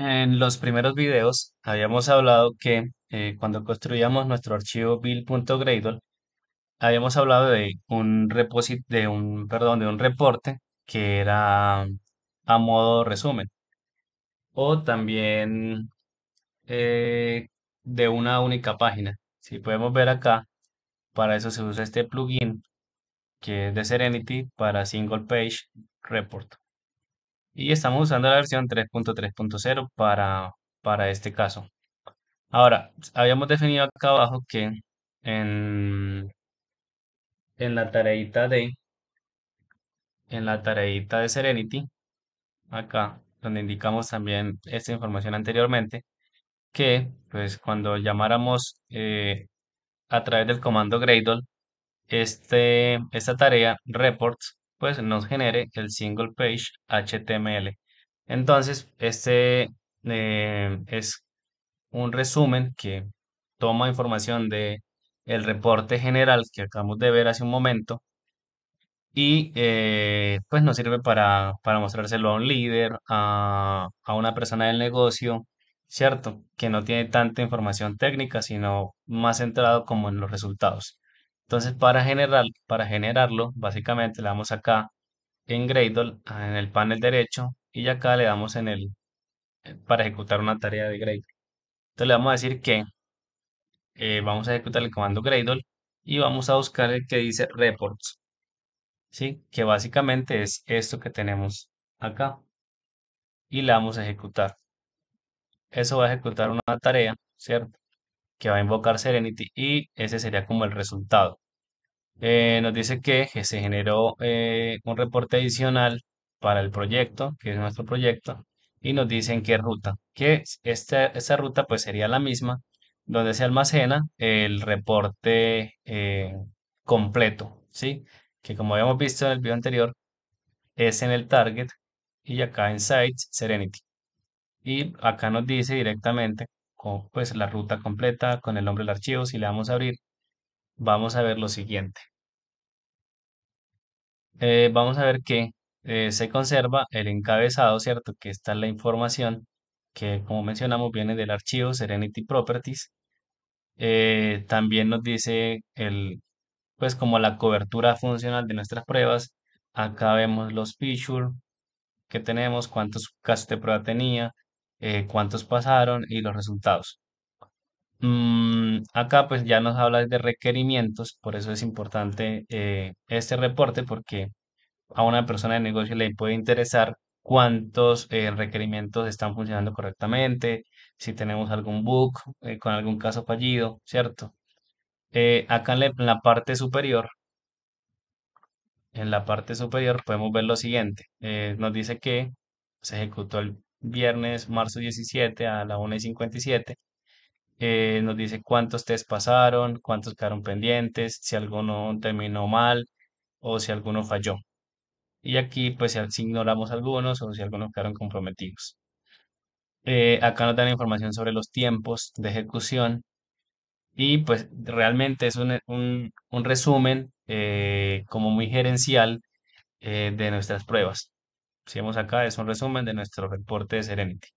En los primeros videos habíamos hablado que eh, cuando construíamos nuestro archivo build.gradle, habíamos hablado de un de un, perdón, de un reporte que era a modo resumen. O también eh, de una única página. Si podemos ver acá, para eso se usa este plugin que es de Serenity para Single Page Report. Y estamos usando la versión 3.3.0 para, para este caso. Ahora, habíamos definido acá abajo que en, en la tarea de en la de Serenity, acá, donde indicamos también esta información anteriormente, que pues cuando llamáramos eh, a través del comando Gradle, este, esta tarea reports pues nos genere el single page HTML. Entonces, este eh, es un resumen que toma información de el reporte general que acabamos de ver hace un momento y eh, pues nos sirve para, para mostrárselo a un líder, a, a, una persona del negocio, ¿cierto? Que no tiene tanta información técnica, sino más centrado como en los resultados. Entonces, para, generar, para generarlo, básicamente le damos acá en Gradle, ah, en el panel derecho, y acá le damos en el, eh, para ejecutar una tarea de Gradle. Entonces le vamos a decir que eh, vamos a ejecutar el comando Gradle y vamos a buscar el que dice reports. ¿sí? Que básicamente es esto que tenemos acá. Y le vamos a ejecutar. Eso va a ejecutar una tarea, ¿cierto? que va a invocar Serenity y ese sería como el resultado. Eh, nos dice que, se generó eh, un reporte adicional para el proyecto, que es nuestro proyecto, y nos dicen qué ruta, que esta, esta ruta pues sería la misma donde se almacena el reporte eh, completo, ¿sí? Que como habíamos visto en el video anterior, es en el target y acá en sites Serenity. Y acá nos dice directamente pues, la ruta completa con el nombre del archivo. Si le damos a abrir, vamos a ver lo siguiente. Eh, vamos a ver que eh, se conserva el encabezado, ¿cierto? Que está la información que, como mencionamos, viene del archivo Serenity Properties. Eh, también nos dice el, pues como la cobertura funcional de nuestras pruebas. Acá vemos los features que tenemos, cuántos casos de prueba tenía, eh, cuántos pasaron y los resultados. Mm, acá pues ya nos habla de requerimientos, por eso es importante eh, este reporte porque a una persona de negocio le puede interesar cuántos eh, requerimientos están funcionando correctamente, si tenemos algún bug con algún caso fallido, ¿cierto? acá en la, parte superior, en la parte superior podemos ver lo siguiente. nos dice que se ejecutó el viernes, marzo 17 a la 1 y 57. Eh, nos dice cuántos test pasaron, cuántos quedaron pendientes, si alguno terminó mal o si alguno falló. Y aquí, pues, si ignoramos algunos o si algunos quedaron comprometidos. Eh, acá nos dan información sobre los tiempos de ejecución. Y pues realmente es un, resumen eh, como muy gerencial de nuestras pruebas si vemos acá, es un resumen de nuestro reporte de Serenity.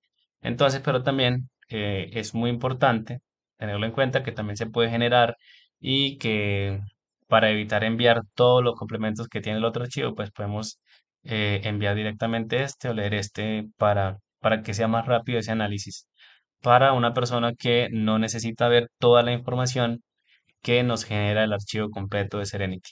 Entonces, pero también eh, es muy importante tenerlo en cuenta que también se puede generar y que para evitar enviar todos los complementos que tiene el otro archivo, pues podemos eh, enviar directamente este o leer este para, para que sea más rápido ese análisis. Para una persona que no necesita ver toda la información que nos genera el archivo completo de Serenity.